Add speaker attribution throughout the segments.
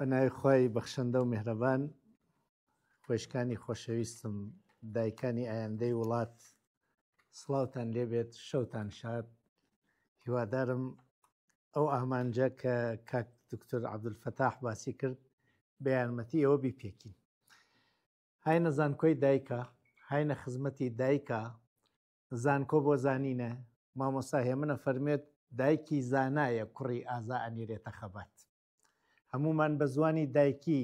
Speaker 1: بەناوی خی بەخشەندە و میهرەبان خۆشکانی خۆشەویستم دایکانی ئایندەی وڵات سلااوان لێبێت شەوتان شاد هیوادارم ئەو ئامانجە کە کاک دکتۆر عبدولفتاح باسی کرد بە یارمەتی ئەوە بیپێکین هاینە زانکۆی دایکە هاینە خزمەتی دایکە زانکۆ بۆ زانینە مامۆسا هێمنە فەرمێت دایکی زانایە کوڕی ئازا ئەنیرێتە خەبات هەمومان بە زوانی دایکی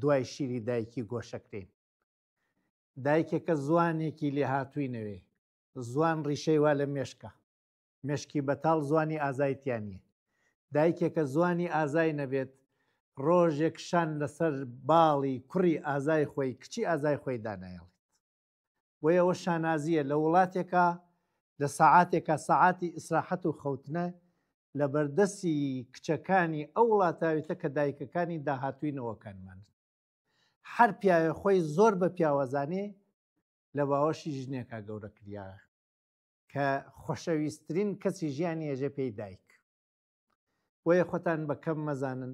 Speaker 1: دوای شیری دایکی گۆشەکرین دایکێکە زوانێکی لێ هاتووینەوێ زوان ڕیشەی وا لە مێشکە مشکی بەتاڵ زوانی ئازایتیانە دایکێکە زوانی ئازای نەبێت ڕۆژێک شان لەسەر باڵی کوڕی ئازای خۆی کچی ئازای خۆی دانایڵێت وی ئەوە شانازیە لە وڵاتێکە لە سەعاتێکە سەعاتی ئیسراحەت و خەوتنە لە بەردەسی کچەکانی ئەو وڵاتاویتە کە دایکەکانی داهاتوینەوەکانمان هەر پیاوە خۆی زۆر بە پیاوەزانێ لە باوەشی ژنێکا گەورە کریاە کە خۆشەویستترین کەسی ژیانی ئێژە پێی دایک بۆیە خۆتان بە کەم مەزانن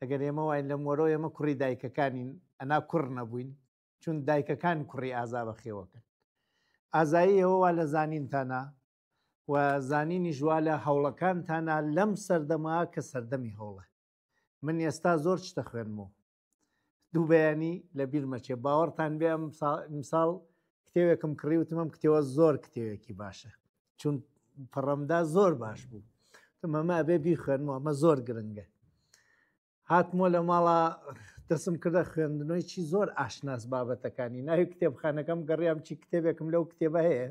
Speaker 1: ئەگەر ئێمە وای لە مۆرۆ ئێمە کوڕی دایکەکانین ئەنا کوڕ نەبووین چون دایکەکان کوڕی ئازا بە خێوەکەن ئازایی ئەوەوە لە زانینتانە و زانینی ژوا لە هەوڵەکانتانە لەم سەردەما کە سەردەمی هەوڵە من ئێستا زۆر شتە خوێنمەوە دوو بەیانی لە بیرمەچێ باوەڕتان بێ مثال کتێوێکم کڕی وتمەم کتێوە زۆر کتێوێکی باشە چون پڕەمدا زۆر باش بوو تمەمە بێ بیخێنمەوە ئەمە زۆر گرنگە هاتمۆ لە ماڵە دەسم کردە خوێندنەوەی چی زۆر ئاشناس بابەتەکانی ناوی کتێبخانەکەم گەڕیام چی کتێبێکم لەو کتێبە هەیە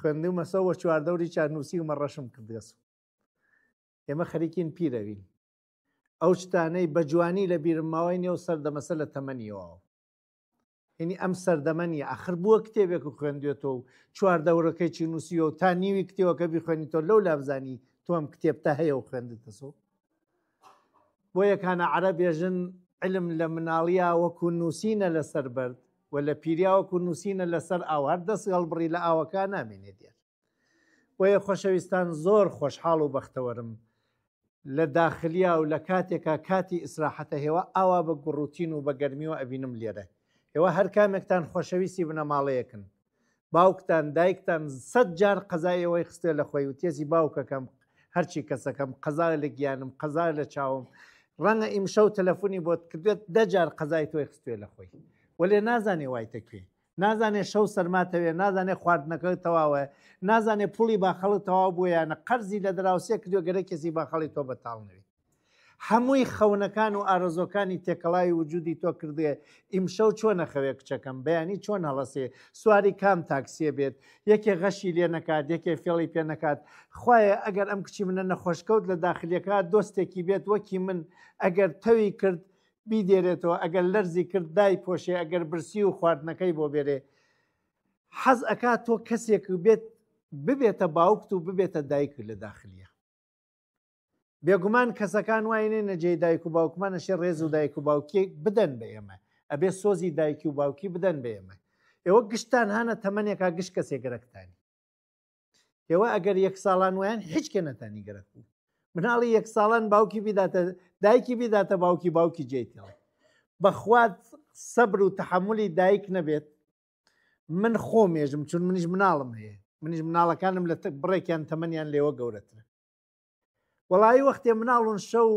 Speaker 1: خوێندومە سەوە چواردەوری چارنووسی ومە ڕەشم کردێس ئێمە خەریکین پیرەوین ئەو شتانەی بە جوانی لە بیرماوای نێو سەردەمەسە لە تەمەنیەوە هینی ئەم سەردەمەنی ئاخر بووە کتێبێک و خوێندوێتەوە و چواردەورەکەی چی نووسیەوە تا نیوی کتێوەکە بیخوێنیتەوە لەو لابزانی تۆم کتێبتە هەیە و خوێندتەسۆ بۆ یەکانە عرە بێژن علم لە مناڵیا وەکو نووسینە لە سربەرد و لە پیریاوەکو نووسینە لەسەر ئاوار دەست گەڵبڕی لە ئاوەکە نامێنێ دێت وەیە خۆشەویستان زۆر خۆشحاڵ و بەختەوەرم لە داخلیا و لە کاتێکا کاتی ئیسراحەتە هێوە ئاوا بە گوڕوتین و بە گەرمیەوە ئەبینم لێرە ئێوە هەر کامێکتان خۆشەویستی بنەماڵەیەکن باوکتان دایکتان سەد جار قەزایەوەی خستێ لە خۆی و تێزی باوکەکەم هەرچی کەسەکەم قەزار لە گیانم قەزار لە چاوم ڕەنگە ئیمشەو تەلەفۆنی بۆت کردێت دەجار قەزای تۆی خستێ لە خۆی وەێ نازانێ وایتەکێ نازانێ شەو سەرماتەوێ نازانێ خواردنەکە تەواوە نازانێ پوڵی باخەڵت تەواو بوو یانە قەرزی لە دراوسێ کردو گەرە کەسی باخەڵی تۆ بەتاڵنەوێ هەمووی خەونەکان و ئارزۆکانی تێکەڵای وجودی تۆ کردێ ئیمشەو چۆنە خەوێ کچەکەم بەیانی چۆن هەڵەسێ سواری کام تاکسیە بێت یەکێ غەشی لێ نکات یەکێ فێڵی پێ نکات خخوایە ئەگەر ئەم کچی منە نەخۆشکەوت لە داخلیەکە دۆستێکی بێت وەکی من ئەگەر تەوی کرد بیدێرێتەوە ئەگەر لەرزی کرد دای پۆشێ ئەگەر برسی و خواردنەکەی بۆ بێرێ حەز ئەک تۆ کەسێک بێت ببێتە باوکت و ببێتە دایک لە داخلیە بێگومان کەسەکان واینێ نەجێ دایک و باوکمانە شێ ڕێز و دایک و باوکێک بدەن بە ئێمە ئەبێ سۆزی دایکی و باوکی بدەن بە ئێمە ئێوە گشتان هاە تەمەنێکا گشت کەسێک گەرەکتانی ئێوە ئەگەر یەک ساڵان ویان هیچ کێ نەتانی گەرەک بوو مناڵی یەک ساڵان باوکی بیداتە دایکی بێداتە باوکی باوکی جێتەوە بەخوات سەبر و تحملی دایک نەبێت من خۆمێژم چون منیش مناڵم هەیە منیش مناڵەکانم لە بڕێکیان تەمەنیان لێوە گەورەترە وەڵی وەختێ مناڵون شەو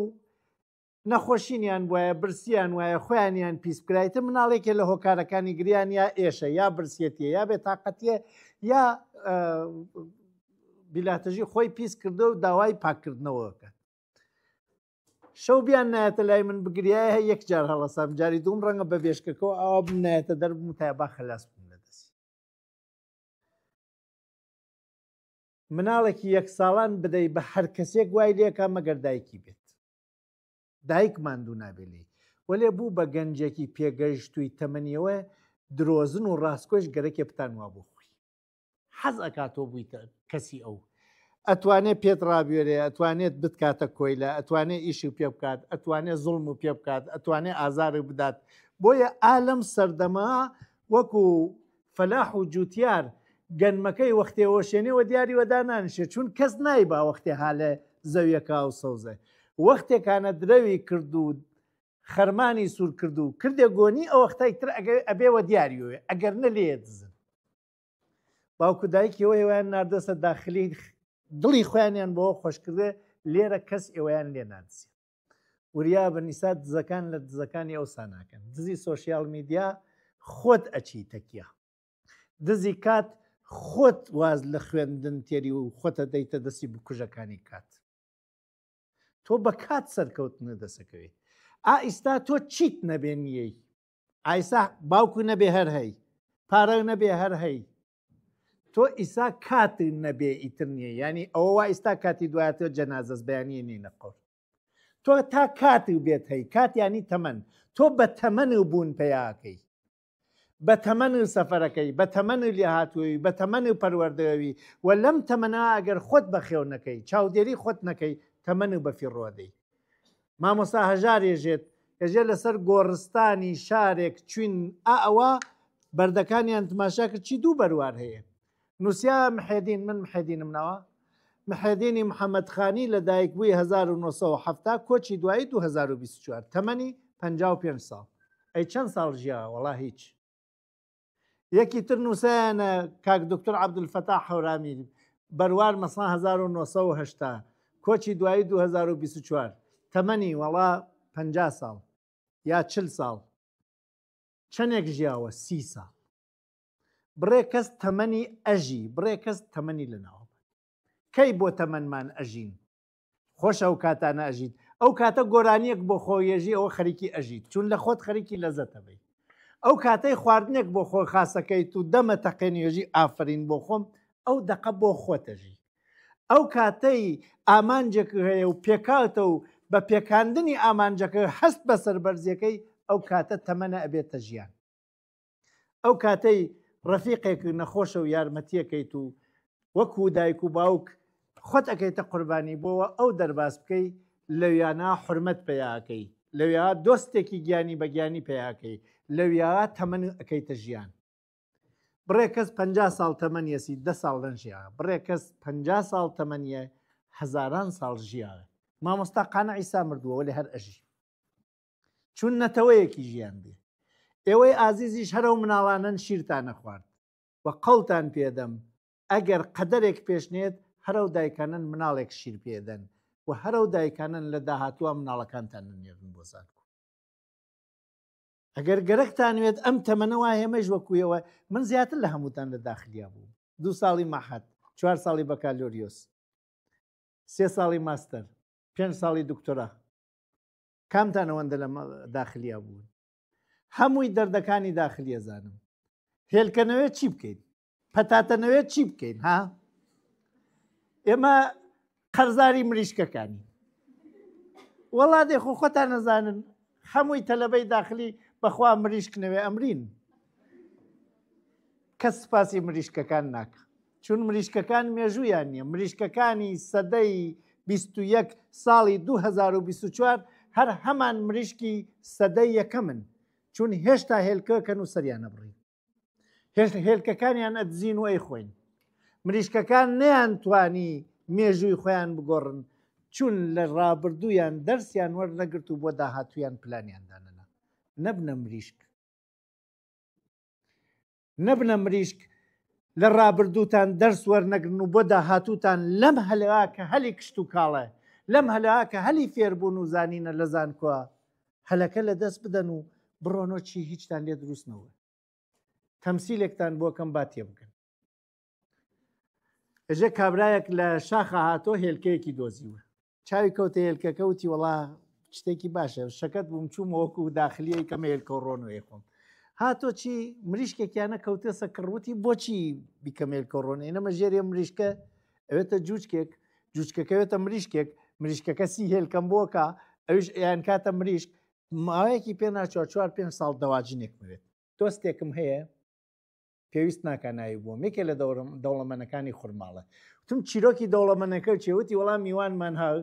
Speaker 1: نەخۆشینیان وایە برسیان وایە خۆیانیان پیسکرایتە مناڵێکە لە هۆکارەکانی گریان یا ئێشە یا برسێتیە یا بێت تااقەتە یا بیلاتەژی خۆی پیس کردە و داوای پاکردنەوەکە شەو بیان نایەتە لای من بگریایە یەکجار هەڵەسام جاری دوم ڕەنگە بە بێشکەکەەوە ئەوە بنایەتە دەربم و تایبا خلاس بوو مناڵێکی یەک ساڵان بدەی بە هەر کەسێک وای لێکە مەگەر دایکی بێت دایک ماندوو نابێلی وەلێ بوو بە گەنجێکی پێگەشتووی تەمەنیەوە درۆزن و ڕاستکۆش گەرەکێ بتانوا بۆ خۆی حەز ئەکاتۆ بوویتە کەسی ئەو ئەتوانێت پێت ڕابێرێ ئەتوانێت بتکاتە کۆی لە ئەتوانێت ئیشی پێ بکات ئەتوانێت زڵم و پێ بکات ئەتوانێت ئازاری بدات بۆیە ئالم سەردەما وەکو فەلاح و جوتیار گەنمەکەی وەختێەوەشێنەوە دیاری وەدانانشێ چون کەس نای با وەختێ حالە زەویەکە و سەوزە وەختێکانە درەوی کردو خەرمانی سوور کردو کردێ گۆنی ئەو وەختای تر ئەبێوە دیاریوێ ئەگەر نە لێ دزن باوکو دایکەوە هێوایان نردەسە داخلی دڵی خۆیانیان بۆ خۆشکردێ لێرە کەس ئێوەیان لێ نانسی وریا بە نیسا دزەکان لە دزەکانی ئەوسا ناکەن دزی سوۆسیال میدیا خۆت ئەچی تەکیە دزی کات خۆت واز لە خوێندن تێری و خۆتە دەیتە دەستی بکوژەکانی کات تۆ بە کات سەرکەوتنە دەسەکەوێت ئائستا تۆ چیت نەبێنیەی ئایسا باوکو نەبێ هەر هەی پارە نەبێ هەر هەی تۆ ئیسا کاتی نەبێ ئیتر نییە ینی ئەوە وا ئیستا کاتی دوایەتە جەنازەس بەیانی نی نەقڕ تۆ تا کاتی و بێت هەی کاتیانی تەمەەن تۆ بە تەمەەن و بوون پیاکەی بە تەمەەن و سەفەرەکەی بە تەمەەن و لێهاتووی بە تەمەەن و پەروەردەوی و لەم تەمەنا ئەگەر خۆت بە خێو نەکەی چاودێری خۆت نەکەی تەمەەن و بەفی ڕۆدەی مامۆسا هەژار ێژێت ئەژێ لەسەر گۆڕستانی شارێک چین ئەوە بەردەکانیان تماشا کرد چی دوو بەروار هەیە نووسیا محێدین من محێدین منەوە محێدینی محەممەدخانی لە دایکبووی 1970 کۆچی دوایی 2024 تەمەنی 55 ساڵ ئەی چەند ساڵ ژیا وڵا هیچ یەکی تر نووسیانە کاک دکتور عبدولفتا حورامی بەروار مەسان 1970 کۆچی دوایی 2024 تەمەنی وەڵا 50 ساڵ یا چل ساڵ چەندێک ژیاوە سی ساڵ بڕێ کەس تەمەنی ئەژی بڕێ کەس تەمەنی لەناوە کەی بۆ تەمەمان ئەژین خۆش ئەو کاتانە ئەژیت ئەو کاتە گۆرانیەک بۆ خۆیەژی ئەوە خەریکی ئەژیت چون لە خۆت خەریکی لەزەتەبی ئەو کاتەی خواردنێک بۆ خۆ خاسەکەی تو دەمە تەقێنیێژی ئافرین بۆ خۆم ئەو دقە بۆ خۆتەژی ئەو کاتەی ئامانجێک هەیە و پێکاتە و بە پێکاندنی ئامانجەکە هەست بە سربەرزیەکەی ئەو کاتە تەمەە ئەبێتە ژیان ئەو کاتەی ڕفیقێک نەخۆشە و یارمەتیەکەیت و وەکو دایک و باوک خۆت ئەەکەیتە قوربانی بۆەوە ئەو دەرباز بکەی لەویانا حرمەت پیاکەی لەویا دۆستێکی گیانی بە گیانی پیاکەی لەویا تەمەن ئەەکەیتە ژیان بڕێ کەس 50 ساڵ تەمەنیەسی ده ساڵ لەنژیە بڕێ کەس 50 ساڵ تەمەنیە هزاران ساڵ ژیاوە مامۆستا قانە ئیسا مردووە لە هەر ئەژی چون نەتەوەیەکی ژیان بێ ئێوەی ئازیزیش هەرە و مناڵانەن شیرتان نەخوارد وە قەڵتان پێدەم ئەگەر قەدەرێک پێشنێت هەرە و دایکانن مناڵێک شیر پێدەن و هەرە و دایکانن لە داهاتوە مناڵەکانتان نێرن بۆ زانکو ئەگەر گەرەکتانوێت ئەم تەمەنەوە هێمەش وەکویەوە من زیاتر لە هەمووتان لە داخلیا بوو دوو ساڵی مەحەت چوار ساڵی بەکالۆریۆس سێ ساڵی ماستەر پێنج ساڵی دکتۆرا کامتان ئەوەندە لە داخلیا بوون هەمووی دەردەکانی داخلی ێزانم هێلکەنەوەی چی بکەین پەتاتەنەوەی چی بکەین ها ئێمە قەرزاری مریشکەکانی وڵا دێخۆ خۆتان نەزانن هەمووی تەلەبەی داخلی بەخوا مریشکنەوەی ئەمرین کەس سپاسی مریشکەکان ناکە چون مریشکەکان مێژویان نییە مریشکەکانی سەدەی 21 ساڵی 2024 هەر هەمان مریشکی سەدەی یەکەمن چون هێشتا هێلکەکەن و سەریانە بڕی هێشتا هێلکەکانیان ئەدزین و ئەی خۆین مریشکەکان نەیانتوانی مێژووی خۆیان بگۆڕن چون لە ڕابردویان دەرسیان وەرنەگرت و بۆ داهاتویان پلانیاندانەنا نەبنە مریشک نەبنە مریشک لە ڕابردووتان دەرس وەرنەگرن و بۆ داهاتوتان لەم هەلەوا کە هەلی کشت و کاڵێ لەم هەلەوا کە هەلی فێربوون و زانینە لە زانکۆ هەلەکە لە دەست بدەن و بڕۆنۆ چی هیچتان لێ دروستنەوە تەمسیلێکتان بۆ کەم باتێ بکەن ئەژە کابراایەک لە شاخە هاتۆ هێلکەیەکی دۆزیوە چاوی کەوتە هێلکەکە وتی وڵا شتێکی باشە شەکەت بووم چوم وەکو و داخلیەی کەمە هێلکە ڕۆنەوەی خۆم هاتۆ چی مریشکێکیانە کەوتێسە کڕوتی بۆچی بیکەمێل کۆڕۆنی نەمە ژێریە مریشکە ئەوێتە جوچکێک جوچکەکەوێتە مریشکێک مریشکەکە سی هێلکەم بۆکە ئەوش یان کاتە مریشک ماوەیەکی پێ ناچوە چوار پێ ساڵ دەواجنێک مرێت دۆستێکم هەیە پێویست ناکانایی بووم یکێ لە دەوڵەمەنەکانی خورماڵە تم چیرۆکی دەوڵەمەنەکە چێوتی وەڵام میوانمان هاو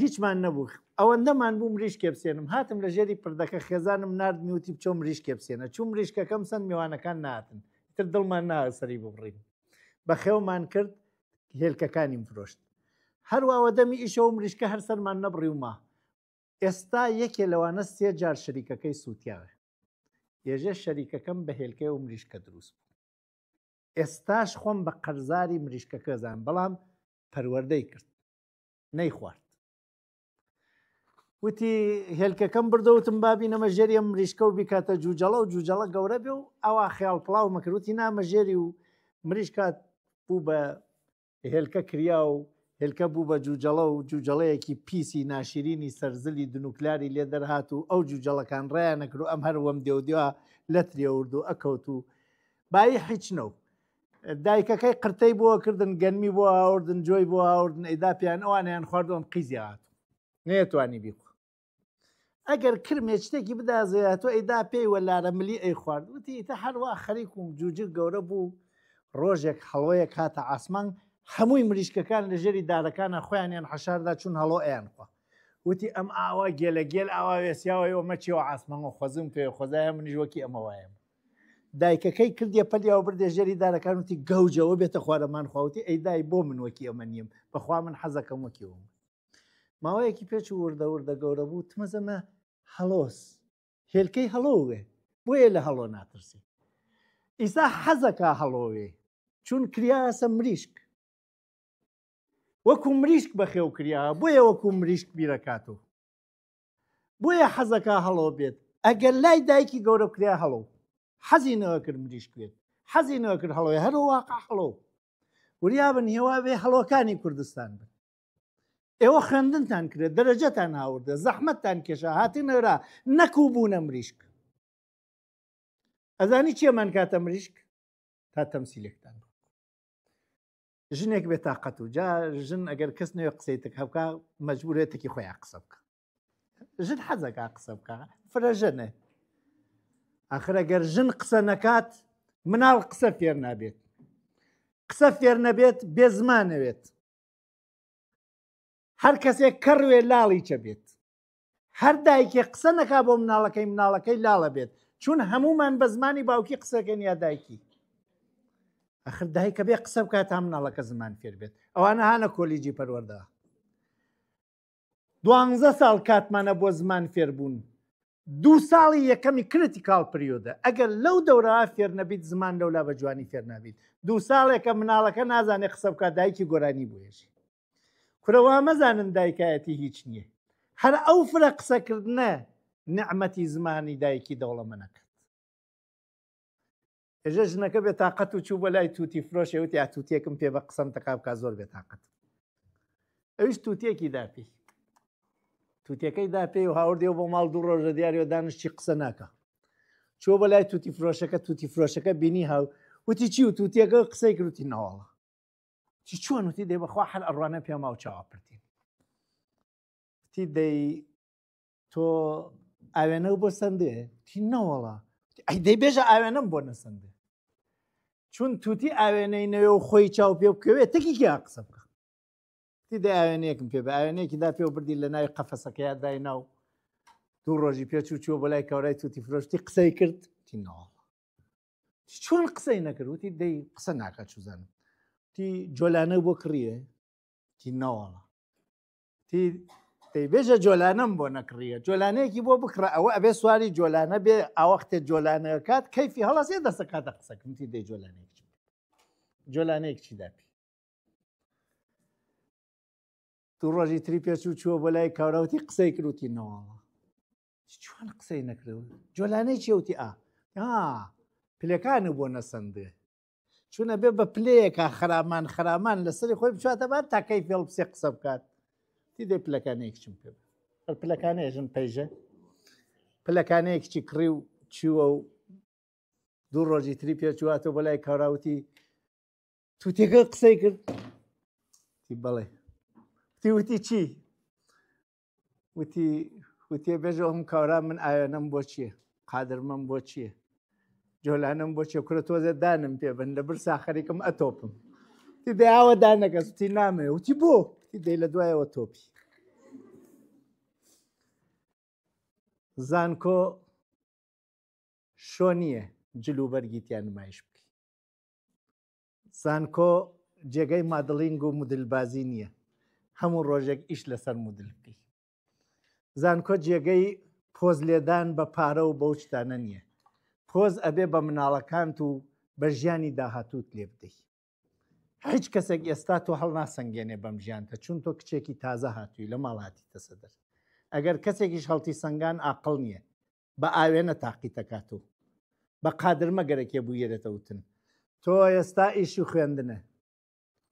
Speaker 1: هیچمان نەبوو ئەوەندەمان بوو مریش کێبسێنم هاتم لە ژێری پردەکە خێزانم نردنیوتی بچۆم مریش کێبسێنە چوم مریشکەکەم سند میوانەکان ناتن تر دڵمان ناسەری ببڕین بە خێومان کرد هێلکەکانیم فرۆشت هەروەوە دەمی ئیشەوە مریشکە هەر سەرمان نەبڕی وما ئێستا یەکێ لەوانە سێ جار شەریکەکەی سووتیاوە ێژە شەریکەکەم بە هێلکەی و مریشکە دروست بوو ئێستاش خۆم بە قەرزاری مریشکەکەزان بەڵام پەروەەردەی کرد نەیخوارد وتی هێلکەکەم بردەوتم بابی نەمە ژێری مریشکە و بیکاتە جوجەڵە و جوجەڵە گەورە بێ و ئەوە خیال پڵاو مەکروتی نامە ژێری و مریشکات بوو بە هێلکە کریا و هلکە بوو بە جوجەڵە و جوجەڵەیەکی پیسی ناشرینی سەرزلی دنوکلاری لێ دەرهات و ئەو جوجەڵەکان ڕایان نەکرو ئەم هەروەم دێودیوە لە ترێورد و ئەکەوت و بای حچنە و دایکەکەی قرتەی بووە کردن گەنمی بۆ ئاوردن جۆی بۆ ئاوردن ئەیدا پیان ئەوانیان خواردۆن قیزیات نێتوانی بیخ ئەگەر کرمێ شتێکی بدازێت و ئەیدا پێی وەلارە ملی ئەی خوارد وتی تە هەروە خەریک و جوجر گەورە بوو ڕۆژێک هەڵۆیەک هاتە ئاسمان هەمووی مریشکەکان لە ژێری دارەکانە خۆیانیان حەشاردا چون هەڵۆ ئەیان خوا وتی ئەم ئاوا گێلە گێل ئاوا وێسیاوەی ئەومە چیەوە ئاسمانەوە خۆزم پێ خۆزایە منیژوەکی ئەمەوایم دایکەکەی کردیە پەلیا و بردێ ژێری دارەکان وتی گەوجەوە بێتە خوارەمان خواوتی ئەی دای بۆ منوەکی ئەمە نیم بەخوا من حەزەکەم وەکیوم ماوەیەکی پێچ وردە وردە گەورە بوو تمەزەمە هەڵۆس هێلکەی هەڵۆوێ بۆیە لە هەڵۆ ناترسی ئیسا حەزەکە هەڵۆوێ چون کریاسە مریشک وەکو مریشک بەخێو کریاوە بۆیە وەکو مریشک بیرەکاتەوە بۆیە حەزەکە هەڵۆ بێت ئەگەر لای دایکی گەورە کریا هەڵۆ حەزینەوە کرد مریش کرێت حەزینەوە کرد هەڵۆی هەرو واقع هەڵۆ وریا بن هێوا بێ هەڵۆکانی کوردستان بن ئێوە خوێندنتان کرێت دەرەجەتان هاوردە زەحمەتتان کێشە هاتینەرا نەکوو بوونە مریشک ئەزانی چێمان کاتە مریشک تا تەمسیلێکتان بوو ژنێک بێت تااقەت و جا ژن ئەگەر کەس نوێ قسەی تک هەبکە مەجبورێتێکی خۆیان قسە بکە ژن حەزەکە قسە بکە فرەژەنێ ئەخرەگەر ژن قسە نەکات مناڵ قسە فێر نابێت قسە فێر نەبێت بێ زمانەوێت هەر کەسێک کەڕوێ لاڵی چە بێت هەر دایکێ قسە نەکا بۆ مناڵەکەی مناڵەکەی لاڵە بێت چون هەمومان بە زمانی باوکی قسەکەن یا دایکی ئەخر دایککە بێ قسە بکات تا مناڵەکە زمان فێر بێت ئەوانە هاانە کۆلیجی پەروەەردە دوانزە ساڵ کاتمانە بۆ زمان فێربوون دوو ساڵی یەکەمی کرتیکال پریۆدە ئەگەر لەو دەورا فێر نەبیت زمان لەولا بە جوانی فێر نابیت دوو ساڵێکە مناڵەکە نازانێت قسە بکات دایکی گۆرانی بێژی کورەوا مەزانن دایکایەتی هیچ نییە هەر ئەو فرە قسەکردنە نعمەتی زمانی دایکی دەوڵەمەەکە ئێژە ژنەکە بێتاقەت و چوو بە لای تووتی فرۆشەوت یا تووتێکم پێ بە قسەم تەقام کا زۆر بێتاقەت ئەوش تووتێکی داپی تووتەکەی دا پێی و هاوردێ بۆ ماڵ دوو ڕۆژە دیارەوە دانشتی قسە ناکە چۆ بە لای تووتی فرۆشەکە تووتی فرۆشەکە بینی هاو وتی چی و تووتێکە قسەی کروتی ناوەڵە چی چۆن وتی دێ بەخوا هەر ئەڕوانە پێما و چاواپرتین تی دەی تۆ ئاوێنە بۆ سندێ تی نەوەڵە دەیبێژە ئاوێنم بۆ نەسەندێ چون توتی ئاوێنەی نوێ و خۆی چاو پێ بکەوێت تێکی کیا قسە بکە تی دا ئاوێنەیەکم پێ بە ئاوێنەیەکی دا پێ بردی لە ناوی قەفەسەکەیا دای ناو دوو ڕۆژی پێ چوو چوە بە لای کەورای توتی فرۆشتی قسەی کرد تی ناڵ چۆن قسەی نەکردوتی دەی قسە ناکە چوزانم تی جۆلانە بۆ کڕیە تی ناوەڵە تی سەختەی بێژە جۆلانم بۆ نەکڕیە جۆلانەیەکی بۆ بکڕ ئەوە ئەبێ سواری جۆلانە بێ ئاوەختێ جۆلانەیە کات کەفی هەڵاسێ دەسەکاتە قسەکمتی دەی جۆلانێکی جۆلانەیەکی داپی تو ڕۆژی تری پێچ و چوە بۆ لای کاراوتی قسەی کروتی نەوەڵە چۆن قسەی نەکرێت جۆلانەی چێوتی ئا پلەکان بۆ نەسەندێ چونە بێ بە پلەیەکە خرامان خرامان لەسری خۆی بچاتە بات تاکەی پێڵ پسێ قسە بکات دی دێ پلەکانەیەکچم پێ پلەکانە ێژن پەیژە پلەکانەیەکچی کڕی و چیوە و دوو ڕۆژی تری پێچواتەوە بەلای کاراوتی توتێکە قسەی کرد تی بەڵێ تی وتی چی وتی وتێ بێژە ئەم کارا من ئاەنم بۆ چییە قادرمەم بۆ چییە جۆلانم بۆ چێ کورە تۆزە دانم پێ بن لە برسا خەریکم ئەتۆپم تی دەیاوە دانەکەس تی نامێ وتی بۆ تی دەی لە دوایەوە تۆپی زانکۆ شۆ نییە جلوبەرگیتیان نمایش بکە زانکۆ جێگەی مادڵینگ و مدلبازی نییە هەموو ڕۆژێک ئیش لەسەر مدل بکەی زانکۆ جێگەی پۆز لێدان بە پارە و بەو شتانە نییە پۆز ئەبێ بە مناڵەکانت و بە ژیانی داهاتوت لێ بدەی هیچ کەسێک ئێستا تۆ هەڵ ناسەنگێنێ بەم ژیانتە چون تۆ کچێکی تازە هاتووی لە ماڵاتی تەسەدەر ئەگەر کەسێکیش هەڵتی سنگان ئاقل نییە بە ئاوێنە تاقی دەکاتەوە بە قادرمە گەرەکێ بوویێرێتەوتن تۆ ئێستا ئیش و خوێندنە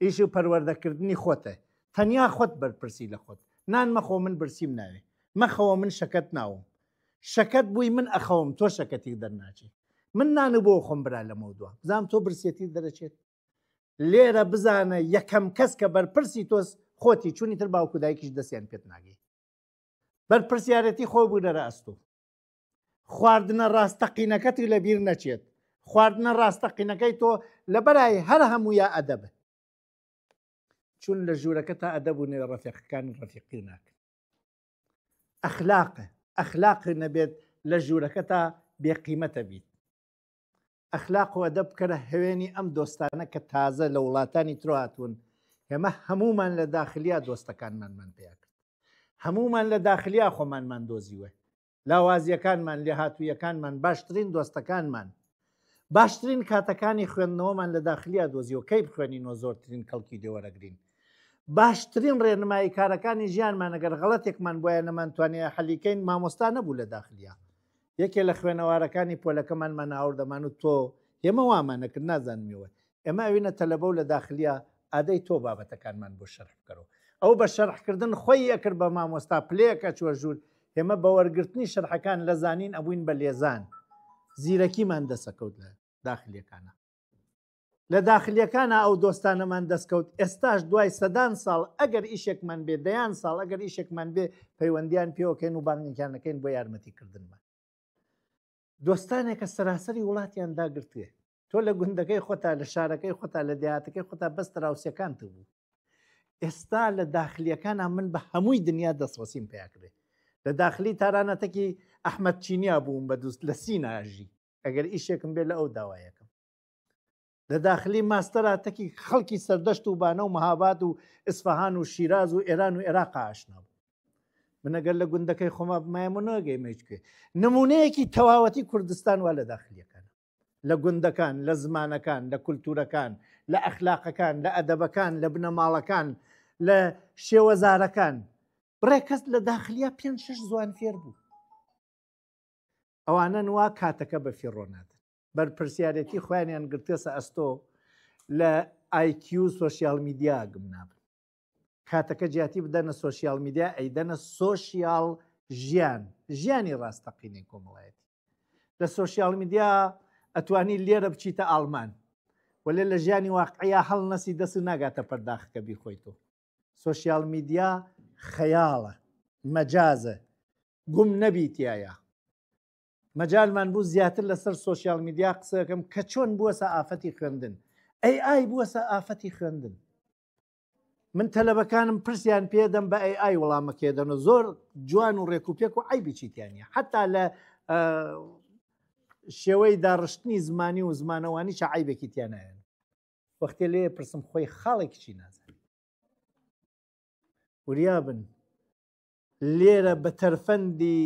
Speaker 1: ئیش و پەروەردەکردنی خۆتە تەنیا خۆت بەرپرسی لە خۆت نانمەخۆ من برسیم ناوێ مەخەوە من شەکەت ناوم شەکەت بووی من ئەخەوم تۆ شەکەتی دەرناچێ من نان بۆ خۆم برا لە مەودووە بزانام تۆ برسێتی دەرەچێت لێرە بزانە یەکەم کەس کە بەرپرسی تۆس خۆتی چونی تر باوکودایکیش دەستیان پێت ناگەی بەرپرسیارەتی خۆ بوو دەڕاستو خواردنە ڕاستەقینەکەتی لەبیر نەچێت خواردنە ڕاستەقینەکەی تۆ لە بەرای هەر هەمویە ئەدەب چون لە ژوورەکە تا ئەدەبوو نێ ڕەفیقەکان ڕەفیقی ناکە ئەخلاقە ئەخلاق نەبێت لە ژوورەکە تا بێقیمەتە بیت ئەخلاق و ئەدەب کەرە هەوێنی ئەم دۆستانە کە تازە لە وڵاتانی تراتون ئێمە هەمومان لە داخلیا دۆستەکانمان من پێ کرد هەمومان لە داخلیا خۆمانمان دۆزیوە لاوازیەکانمان لێ هاتوویەکانمان باشترین دۆستەکانمان باشترین کاتەکانی خوێندنەوەمان لە داخلیا دۆزیەوە کەی بخوێنینەوە زۆرترین کەڵکی دێوەرەگرین باشترین ڕێنمایی کارەکانی ژیانمان ئەگەر غەڵەتێکمان بۆیە نەمانتوانێت حەلیکەین مامۆستا نەبوو لە داخلیا یەکێ لە خوێنەوارەکانی پۆلەکەمانمان ئاوردەمان و تۆ ئێمە وامانەکرد نازانمیەوە ئێمە ئەوینە تەلەبە لە داخلیا ئادەی تۆ بابەتەکانمان بۆ شەرف بکەەوە ئەو بە شەرحکردن خۆی ئەکرد بە مامۆستا پلەیەکە چوە ژوور ئێمە بە وەرگرتنی شەرحەکان لە زانین ئەبووین بە لێزان زیرەکیمان دەسەکەوت لە داخلیەکانە لە داخلیەکانە ئەو دۆستانەمان دەستکەوت ئێستاش دوای سەدان ساڵ ئەگەر ئیشێکمان بێ دەیان ساڵ ئەگەر ئیشێکمان بێ پەیوەندیان پێوەکەین و بانکانەکەین بۆ یارمەتیکردنمان دۆستانێکە سەراسەری وڵاتیان داگرتوێ تۆ لە گوندەکەی خۆتا لە شارەکەی خۆتا لە دیاتەکەی خۆتا بەستە راوسەکانت بوو ئێستا لە داخلیەکانە من بە هەمووی دنیا دەسوەسیم پیاکرێ لە داخلی تارانەتەکی ئەحمد چینیا بووم بە دوست لە سیناژی ئەگەر ئیشێکم بێ لە ئەو داوایەکەم لە داخلی ماستەراتەکی خەڵکی سەردەشت و بانە و مەهاباد و ئسفهان و شیراز و ئێران و عێراق ئاشنا بوو منەگەر لە گوندەکەی خۆما بمایمونەگەی مەچکێ نمونەیەکی تەواوەتی کوردستان وا لە داخلیەکان لە گوندەکان لە زمانەکان لە کولتورەکان لە ئەخلاقەکان لە ئەدەبەکان لە بنەماڵەکان لە لە شێوەزارەکان بڕێ کەس لە داخلیا پێ شش زوان فێر بوو ئەوانە نوا کاتەکە بە فیڕۆنات بەرپرسیارەتی خوێنیان گرتێسە ئەستۆ لە ئایQ سوۆسیال میدیا گم نابن کاتەکە جیاتی بدەنە سوۆسیال میدیا ئەیدەنە سۆسیال ژیان ژیانی ڕاستەقینەی کۆمەڵایەتی لە سوۆسیال میدیا ئەتوانی لێرە بچیتە ئالمان وەلێ لە ژیانی واقعیا هەڵ نەسی دەست ناگاتە پەرداخەکە بیخۆیتەوە سوسیال میدیا خەیاڵە مەجازە گوم نەبییتایە مەجالمان بوو زیاتر لەسەر سوسیال میدیا قسەکەم کە چۆن بووەسە ئافەتی خوێندن ئەی ئای بووەسە ئافەتی خوێندن من تەلەبەکانم پرسیان پێدەم بە ئەی ئای وەڵامەکێدەن و زۆر جوان و ڕێکوپێک و ئای بچیتیانە حتا لە شێوەی داڕشتنی زمانی و زمانەوانی چا عیبێکی تیانایەن وەختی لێ پرسم خۆی خاڵێکی چی ناز وریابن لێرە بە تەرفەندی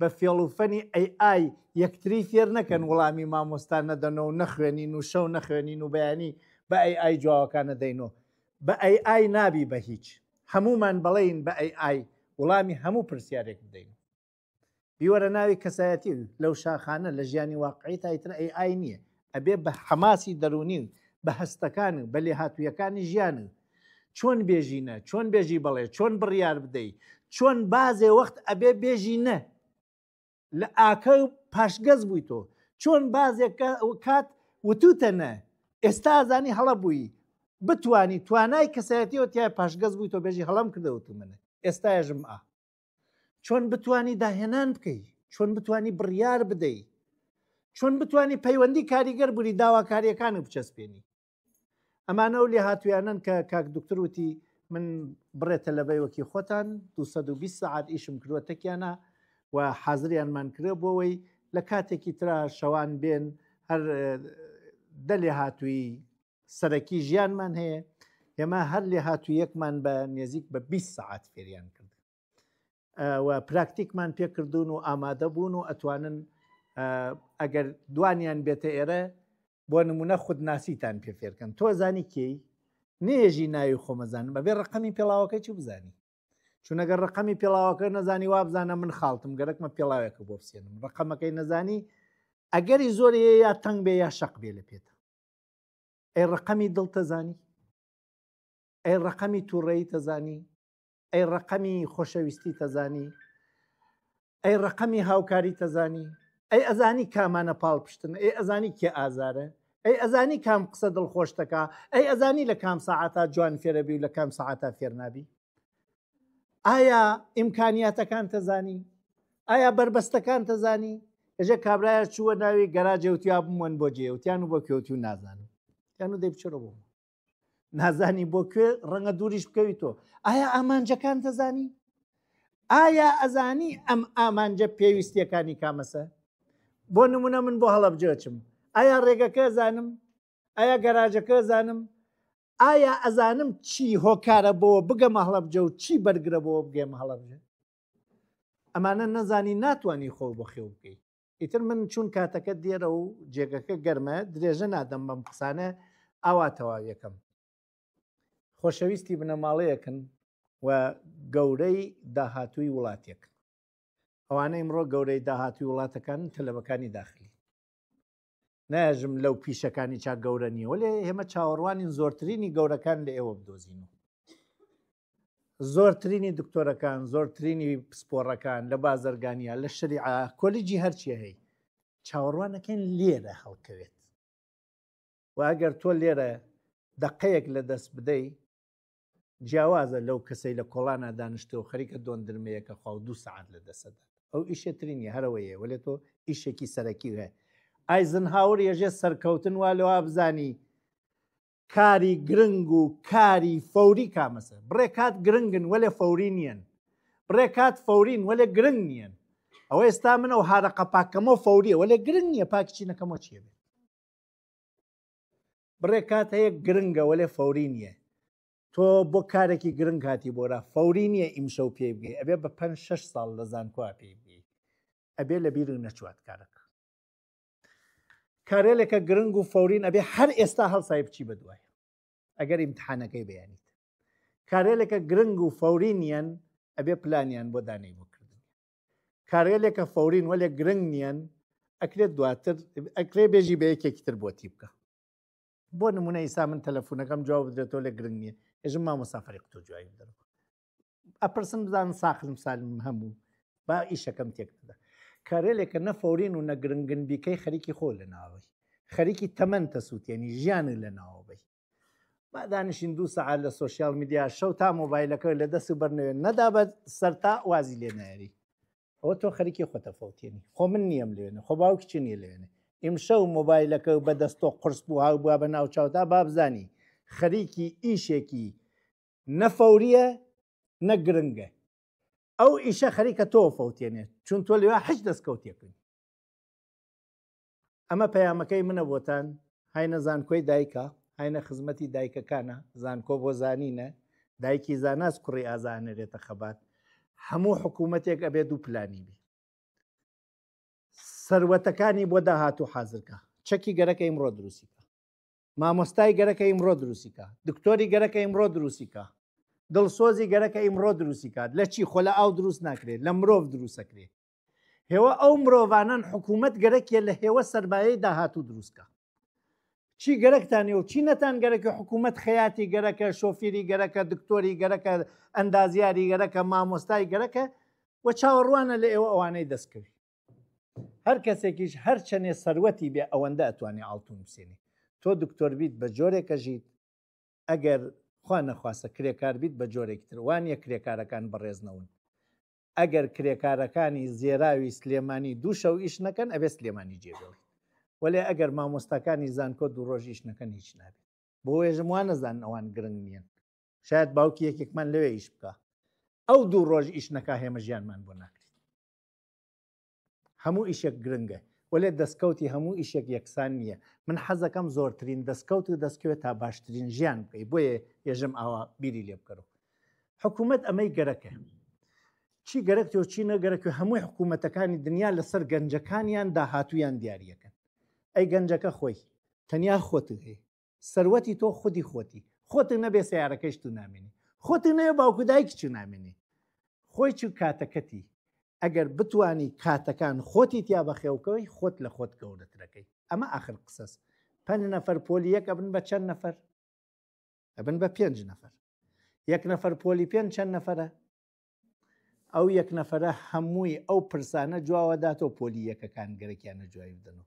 Speaker 1: بە فێڵوفەنی ئەی ئای یەکتری فێر نەکەن وڵامی مامۆستان نەدەنەوە و نەخوێنین و شەو نەخوێنین و بەیانی بە ئەی ئای جوواکانە دەینەوە بە ئەی ئای نابی بە هیچ هەمومان بڵین بە ئەی ئای وڵامی هەموو پرسیارێک بدەین بیوەرە ناوی کەسایەتی لەو شاخانە لە ژیانی واقعی تایتر ئەی ئای نییە ئەبێ بە حەماسی دەرونین بە هەستەکان بە لێ هاتوویەکانی ژیانن چۆن بێژینە چۆن بێژی بڵێ چۆن بڕیار بدەیت چۆن بازێ وەخت ئەبێ بێژینە لە ئاکە و پاشگەز بووی تۆ چۆن بازێک کات وتوتەنە ئێستا زانی هەڵە بووی بتانی توانای کەسایەتیەوە تای پاشگەز بووی تۆ بێژی هەڵم کردەوتو منە ئێستاژم ئا چۆن بتانی داهێنان بکەی چۆن بتانی بڕیار بدەیت چۆن بتانی پەیوەندی کاریگەر بووی داواکاریەکان و بچەسپێنی ئەمانە و لێ هاتویانن کە کاک دکتر وتی من بڕێتە لەبەی وەکی خۆتان 220 سعات ئیشم کروەتەکیانە و حازریانمان کرێ بۆەوەی لە کاتێکی تررا شەوان بێن هەر دەلێ هاتووی سەرەکی ژیانمان هەیە ئێمە هەر لێ هاتوو یەکمان بە نێزیک بە 20 سعات فێریان کرد و پراکتیکمان پێکردون و ئامادە بوون و ئەتوانن ئەگەر دوانیان بێتە ئێرە بۆ نمونە خودناسیتان پێفێرکەن تۆ زانی کێی نێژی ناوی خۆمەزانم بەبێ ڕقەمی پێڵاوەکە چی بزانی چونەگە ڕقەمی پێڵاوەکە نەزانی وا بزانە من خاڵتم گەرەکمە پێڵاوێکە بۆ بسێنم ڕقەمەکەی نەزانی ئەگەری زۆر یا تەنگ بێ یا شەق بێ لە پێێتە ئەی ڕقەمی دڵتەزانی ئەی ڕقەمی تووڕێی تەزانی ئەی ڕقەمی خۆشەویستی تەزانی ئەی ڕقەمی هاوکاری تەزانی ئەی ئەزانی کامانە پاڵ پشتن ئەی ئەزانی کێ ئازارە ئەی ئەزانی کام قسە دڵخۆش دەکا ئەی ئەزانی لە کام ساعتا جوان فێرەبی و لە کام ساعتا فێرنابی ئایا ئیمکانیاتەکان تەزانی ئایا بربەستەکان تەزانی ئەژە کابراایە چووە ناوی گەراجێ وتیا بمون بۆ جێوتیان و بۆ کێوتی و نازانم یان و دەی بچرە بووم نازانی بۆ کوێ ڕەنگە دووریش بکەوی تۆ ئایا ئامانجەکان دەزانی ئایا ئەزانی ئەم ئامانجە پێویستیەکانی کامەسە بۆ نمونە من بۆ هەڵەبجێچم ئایا ڕێگەکە زانم ئایا گەراژەکە زانم ئایا ئەزانم چی هۆکارە بۆ بگەمە هەڵەبجە و چی بەرگرە بۆ بگەێمە هەڵەبجە ئەمانە نەزانی ناتوانانی خۆ بە خێو بکەیت ئیتر من چون کاتەکە دێرە و جێگەکە گەرمە درێژە نادەم بەم قسانە ئاواتەوا یەکەم خۆشەویستی بنەماڵەیەکن و گەورەی داهاتووی وڵاتێک ئەوانە ئمڕۆ گەورەی داهاتوی وڵاتەکان تەلەبەکانی داخلی ناژم لەو پیشەکانی چاک گەورە نیە وەێ ئێمە چاوەڕوانین زۆرترینی گەورەکان لە ئێوە بدۆزین و زۆرترینی دکتۆرەکان زۆرترینی پسپۆڕەکان لە بازرگانیا لە شریعا کۆلیجی هەرچی هەی چاوەڕوانەکەن لێرە هەڵکەوێت واگەر تۆ لێرە دقەیەک لە دەست بدەی جیاوازە لەو کەسەی لە کۆڵانە دانیشتەوە خەریکە دۆن درمەیەکە خوا دو سعات لە دەسەدا ئەو ئیشێترینی هەرەوەیە وەێت تۆ ئیشێکی سەرەکی هەیە ئایزن هاور یەژێ سەرکەوتن وا لەوا بزانی کاری گرنگ و کاری فەوری کامەسە بڕێکات گرنگن وەلێ فەوری نیەن بڕێکات فەورین وەلێ گرنگ نیەن ئەوە ئێستا منە و هارەقە پاکەمەوە فەوریە وەلێ گرنگ نیە پاکچینەکەمە چیە بێت بڕێکات هەیە گرنگە وەلێ فەوری نیە تۆ بۆ کارێکی گرنگ هاتی بۆرە فەوری نیە ئیمشە و پێ بگەی ئەبێ بە 5 6 ساڵ لەزان کو پێ بگەی ئەبێ لە بیر نەچوات کارەکە کارێلێکە گرنگ و فەورین ئەبێ هەر ئێستا هەڵسای بچی بەدوایە ئەگەر ئیمتحانەکەی بەیانیت کارێلێکە گرنگ و فەورینیان ئەبێ پلانیان بۆ دانەی بۆکردن کارێلێکە فەورین وەلێ گرنگ نیەن ئەکرێت دواتر ئەکرێ بێژی بە یەکێکتر بۆتی بکە بۆ نمونە ئیسا من تەلەفونەکەم جواب بدرێتەوە لە گرنگ نیە ێژم ما مسافری قوتۆ جوایی دەرەوە ئەپرسم بزان ساخلم سالم هەموو با ئیشەکەم تێک بدە کارێلێکە نەفەورین و نەگرنگن بیکەی خەریکی خۆ لە ناوەی خەریکی تەمەەن تەسووتێنی ژیانە لە ناوەبی مادانشین دو سەعات لە سوۆسیال میدیا شەو تا مۆبایلەکە لە دەست و بەرنوێن نەدابەت سەرتا وازی لێ نایری ئەوە تۆ خەریکی خۆتەفەوتێنی خۆ من نییەم لێنە خۆ باوکی چ نیە لێنێ ئیمشە و مۆبایلەکە بە دەستۆ قرس بوو هاو بووە بە ناو چاوتا بابزانی خەریکی ئیشێکی نەفەوریە نەگرنگە ئەو ئیشە خەریکە تۆ فەوتێنێت چون تۆ لێوا حش دەستکەوتێکن ئەمە پەیامەکەی منە بۆتان هاینە زانکۆی دایکە هاینە خزمەتی دایکەکانە زانکۆ بۆ زانینە دایکی زاناس کوڕی ئازانەرێتە خەبات هەموو حکوومەتێک ئەبێت دوو پلانی بێ سەروەتەکانی بۆ داهاتوو حازرکە چەکی گەرەکە ئیمڕۆ دروستیکە مامۆستای گەرەکە ئیمڕۆ دروستیکە دکتۆری گەرەکە ئیمڕۆ دروستیکە دڵسۆزی گەرەکە ئیمڕۆ دروستی کات لە چی خۆ لە ئاو دروست ناکرێت لە مرۆڤ دروستەکرێت هێوە ئەو مرۆڤانان حکوومەت گەرەکێ لە هێوە سربایی داهاتوو دروستکە چی گەرەکتانێ و چی نەتان گەرەکە حکوومەت خەیاتی گەرەکە شۆفیری گەرەکە دکتۆری گەرەکە ئەندازیاری گەرەکە مامۆستای گەرەکە و چاوەڕوانە لە ئێوە ئەوانەی دەستکردی هەر کەسێکیش هەر چەنێ سەروەتی بێ ئەوەندە ئەتوانێ ئاڵتون بسێنی تۆ دکتۆر بیت بە جۆرێکە ژیت ئەگەر خوا نەخواستە کرێکار بیت بە جۆرێکتر وانە کرێکارەکان بەڕێزنەون ئەگەر کرێکارەکانی زێراوی سلێمانی دوو شەو ئیش نەکەن ئەبێ سلێمانی جێبڵیت وەێ ئەگەر مامۆستاکانی زانکۆ دوو ڕۆژ ئیش نەکەن هیچ نابێت بۆ وێژم وانە زان ئەوان گرنگ نییە شاید باوکی یەکێکمان لەوێ ئیش بکە ئەو دوو ڕۆژ ئیش نەکە هێمە ژیانمان بۆ ناکرێت هەموو ئیشێک گرنگە وەێ دەستکەوتی هەموو ئیشێک یەکسان نییە من حەزەکەم زۆرترین دەستکەوت و دەستکەوێت تا باشترین ژیان بکەی بۆیە ێژم ئاوا بیری لێ بکەڕ حکوومەت ئەمەی گەرەکە چی گەرەکتی و چینە گەرەک و هەمووی حکوومەتەکانی دنیا لەسەر گەنجەکانیان داهاتویان دیارریەکەن ئەی گەنجەکە خۆی تەنیا خۆت هەیە سەروەتی تۆ خودی خۆتی خۆت نەبێ سیارەکەش تو نامێنی خۆت نەیە باوکودایک چی نامێنی خۆی چ کاتەکەتی ئەگەر بتانی کاتەکان خۆتی تیا بەخێوکەوەی خۆت لە خۆت گەورەترەکەی ئەمە آخر قسەس پە نەفەر پۆلی یەک ئەبن بە چەند نەفەر ئەبن بە پێنج نەفەر یەک نەفەر پۆلی پێنج چەند نەفەرە ئەو یەک نەفەرە هەمووی ئەو پرسانە جواوەداتەوە پۆلی یەکەکان گەرەکیانە جوایی بدنەوە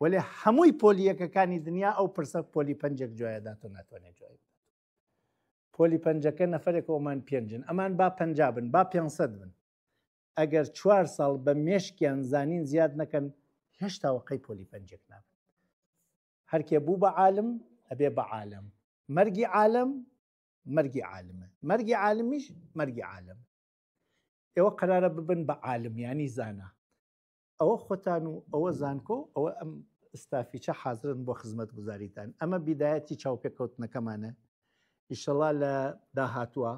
Speaker 1: وەێ هەمووی پۆلی یەکەکانی دنیا ئەو پرسە پۆلی پنجێک جوایداتەوە ناتوانێت جوایی پۆلی پنجەکە نەفرێک ئەومان پێنجن ئەمان با پنج بن با 500 بن ئەگەر چوار ساڵ بە مێشکیان زانین زیاد نەکەن هێشتاوەقەی پۆلی پەنجێک نابن هەرکێ بوو بە عالم ئەبێ بە عالم مەرگی عالم مەرگی عالمە مەرگی عالمیش مەرگی عالم ئێوە قرارە ببن بە عالمیانی زانە ئەوە خۆتان و ئەوە زانکۆ ئەوە ئەم ئستافیچە حازرن بۆ خزمەت گوزاریتان ئەمە بیدایەتی چاوپێککەوتنەکەمانە ئیشەڵا لە داهاتوە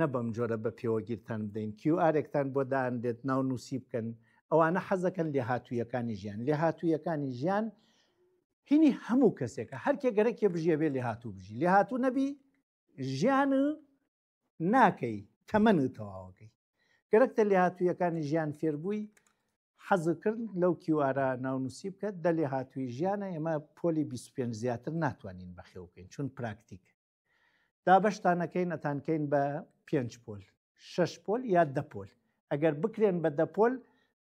Speaker 1: نەبم جۆرە بە پێوەگیرتان بدەین کیوارێکتان بۆ داندێت ناو نووسی بکەن ئەوانە حەزەکەن لێ هاتوویەکانی ژیان لێ هاتوویەکانی ژیان هینی هەموو کەسێکە هەرکێ گەرەێ بژێ بێ لێ هاتوو بژی لێ هاتوو نەبی ژیان ناکەی تەمەن تەواوەکەی گەرەکتە لێ هاتوویەکانی ژیان فێربووی حەزکرد لەو کیوارە ناونووسی بکە دە لێ هاتووی ژیانە ئێمە پۆلی 25 زیاتر ناتوانین بەخێوکەین چون پراکتیک دا بەشتانەکەی نەتانکەین بە پێنج پۆل شش پۆل یا دەپۆل ئەگەر بکرێن بە دەپۆل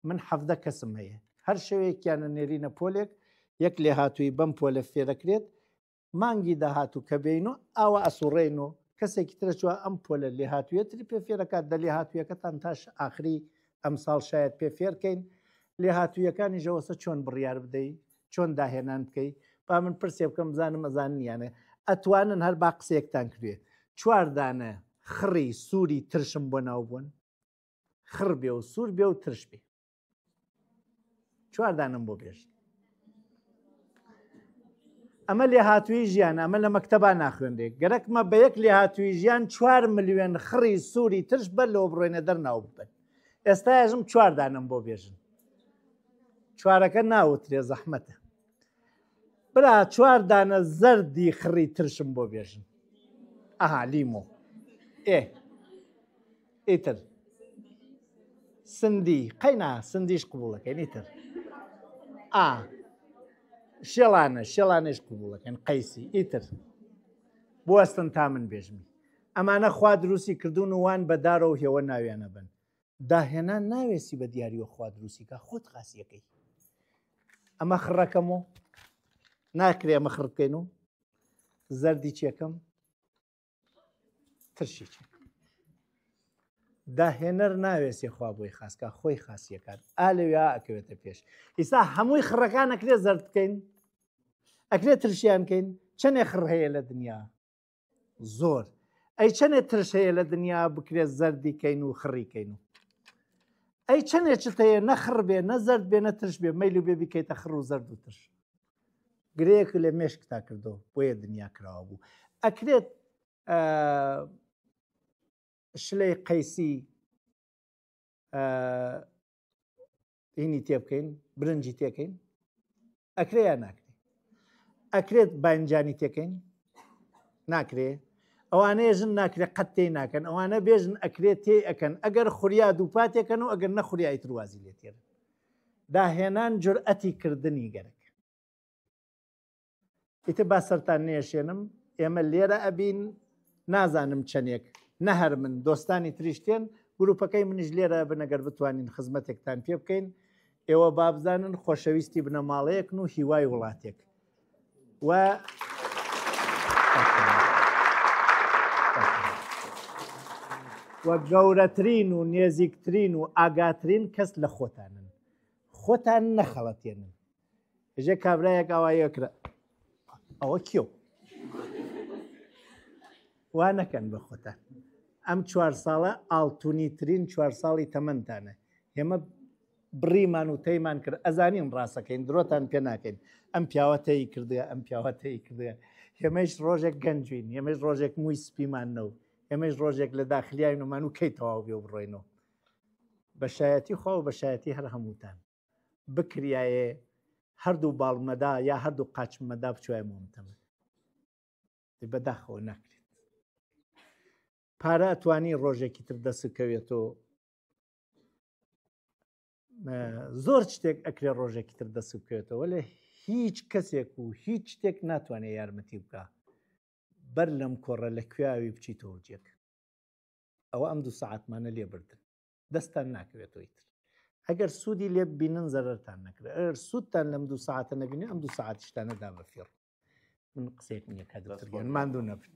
Speaker 1: من حەفدە کەسم هەیە هەر شەوێکیانە نێرینە پۆلێک یەک لێ هاتووی بەم پۆلە فێرەکرێت مانگی داهاتوو کە بین و ئاوە ئەسوڕێن و کەسێکی ترەچوە ئەم پۆلە لێ هاتوویەتری پێ فێرەکات دە لێ هاتوویەکەتان تاش ئاخری ئەم ساڵ شاید پێ فێرکەین لێ هاتوویەکانی ژەوەسە چۆن بڕیار بدەیت چۆن داهێنان بکەیت با من پرسێ بکەم زانم ئەزانیانە ئەتوانن هەر با قسێکتان کردێ چواردانە خڕی سووری ترشم بۆ ناو بوون خڕ بێ و سوور بێ و ترش بێ چواردانم بۆ بێژ ئەمە لێ هاتووی ژیان ئەمە لە مەکتتەبا ناخوێندێ گەرەکمە بە یەک لێ هاتووی ژیان چوار ملیێن خڕی سووری ترش بە لەۆ بڕێنە دەرناو بن ئێستا ژم چواردانم بۆ بێژن چوارەکە ناوترێ زەحمەتە برا چواردانە زەردی خڕی ترشم بۆ بێژن ئەها لیمۆ ئێ ئیتر سندی قەینا سندیش قوبڵەکەن ئیتر ئا شێڵانە شێڵانێش قوبڵەکەن قەیسی ئیتر بستن تا من بێژمی ئەمانە خوا دروستی کردوون وان بەدارە و هێوە ناوێنە بن داهێنان ناوێسی بە دیاریوە خوا دروستیکە خۆت قاسیەکەی ئەمە خڕەکەمەوە ناکرێ مەخڕ بکەین و زەردی چێکم ترشی چێک داهێنەر ناوێسی خوا بۆی خاستکە خۆی خاصیەکان ئالویا ئەکەوێتە پێش ئیسا هەمووی خڕەکان ئەکرێ زرد بکەین ئەکرێت ترشیان بکەین چنێ خڕ هەیە لە دنیا زۆر ئەی چنێ ترش هەیە لە دنیا بکرێت زەردیکەین و خڕیکەین و ئەی چنێ چت هەیە نەخڕ بێ نەزرد بێ نەترش بێ مەلو بێ بکەیتە خڕ و زرد و ترش گرەیەک لە مێشک تا کردەوە بۆیە دنیا کراوە بوو ئەکرێت شلەی قەیسی هینی تێ بکەین برنجی تێکەین ئەکرەیە ناکرێت ئەکرێت بانجانی تێکەین ناکرێ ئەوانەیەژن ناکرێت قەت تێ ناکەن ئەوانە بێژن ئەکرێت تێ ئەەکەن ئەگەر خوریا دووپاتێکەن و ئەگەر نەخوریایی تروازی لێ تێرن داهێنان جورئەتی کردنی گەرەک ئیتە با سەران نێشێنم ئێمە لێرە ئەبین نازانم چەندێک نەهر من دۆستانی تریشتێن گروپەکەی منیش لێرە بنەگەر بتوانین خزمەتێکتان پێ بکەین ئێوە بابزانن خۆشەویستی بنەماڵەیەکن و هیوای وڵاتێک و وە گەورەترین و نێزیکترین و ئاگاترین کەس لە خۆتانن خۆتان نەخەڵەتێنن ژێ کابراایەک ئاوایەکرە ئەوە کیو وا نەکەن بە خۆتان ئەم چوار ساڵە ئالتونی ترین چوار ساڵی تەمەندانە ئێمە بڕیمان و تەیمان کرد ئەزانین ڕاستەکەین درۆتان پێ ناکەین ئەم پیاوەتەی کردە ئەم پیاوەتەی کردە هێمەش ڕۆژێک گەنجین هێمەش ڕۆژێک مووی سپیمانەوە ئێمەش ڕۆژێک لە داخلیای نومان و کەی تەواو بێ بڕۆینەوە بەشایەتی خوا و بەشایەتی هەر هەمووتان بکریایە هەردوو باڵمەدا یا هەردوو قاچمەدا بچوای مۆمتەمە بەداخەوە ناکرێت پارە ئەتوانی ڕۆژێکی تر دەسکەوێتەوە زۆر شتێک ئەکرێ ڕۆژێکی تر دەسکەوێتەوە لە هیچ کەسێک و هیچ شتێک ناتوانێت یارمەتی بکە بەر لەم کۆڕە لە کویاوی بچیتەوە جێک ئەوە ئەم دوو سعاتمانە لێبردن دەستان ناکەوێتەوەی تر ئەگەر سوودی لێ بینن زەرتان نەکرێت ئەر سوودتان لەم دوو ساعتە نەبینێ ئەم دوو ساعتشتانەدا بەفیڕ من قسێک نییە کە ماندوو نەبن